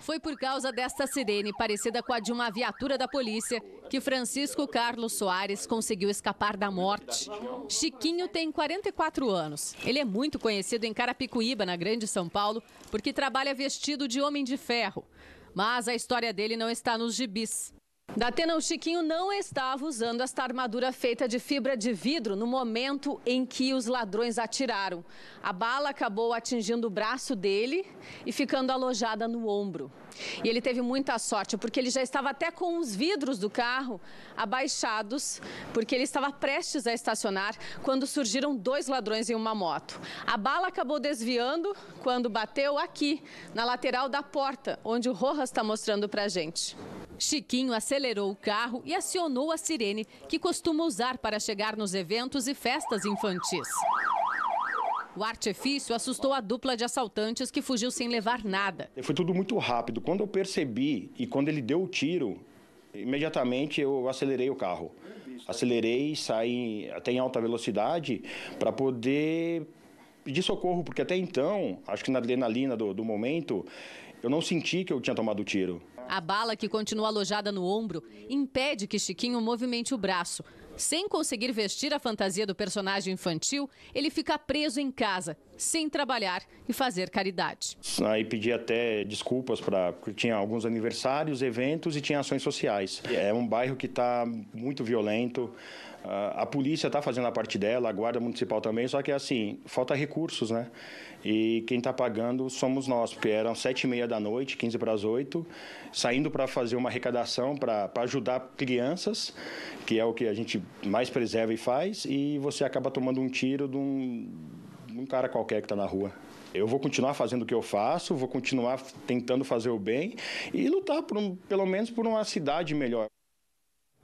Foi por causa desta sirene, parecida com a de uma viatura da polícia, que Francisco Carlos Soares conseguiu escapar da morte. Chiquinho tem 44 anos. Ele é muito conhecido em Carapicuíba, na Grande São Paulo, porque trabalha vestido de homem de ferro. Mas a história dele não está nos gibis. Datena, o Chiquinho não estava usando esta armadura feita de fibra de vidro no momento em que os ladrões atiraram. A bala acabou atingindo o braço dele e ficando alojada no ombro. E ele teve muita sorte, porque ele já estava até com os vidros do carro abaixados, porque ele estava prestes a estacionar quando surgiram dois ladrões em uma moto. A bala acabou desviando quando bateu aqui, na lateral da porta, onde o Rojas está mostrando pra gente. Chiquinho acelerou acelerou o carro e acionou a sirene que costuma usar para chegar nos eventos e festas infantis. O artifício assustou a dupla de assaltantes que fugiu sem levar nada. Foi tudo muito rápido. Quando eu percebi e quando ele deu o tiro, imediatamente eu acelerei o carro. Acelerei, saí até em alta velocidade para poder pedir socorro, porque até então, acho que na adrenalina do, do momento, eu não senti que eu tinha tomado o tiro. A bala que continua alojada no ombro impede que Chiquinho movimente o braço. Sem conseguir vestir a fantasia do personagem infantil, ele fica preso em casa, sem trabalhar e fazer caridade. Aí pedi até desculpas para tinha alguns aniversários, eventos e tinha ações sociais. É um bairro que está muito violento. Ah, a polícia está fazendo a parte dela, a guarda municipal também, só que assim falta recursos, né? E quem está pagando somos nós, porque eram sete e meia da noite, 15 para as 8, saindo para fazer uma arrecadação para ajudar crianças, que é o que a gente mais preserva e faz, e você acaba tomando um tiro de um, de um cara qualquer que está na rua. Eu vou continuar fazendo o que eu faço, vou continuar tentando fazer o bem e lutar um, pelo menos por uma cidade melhor.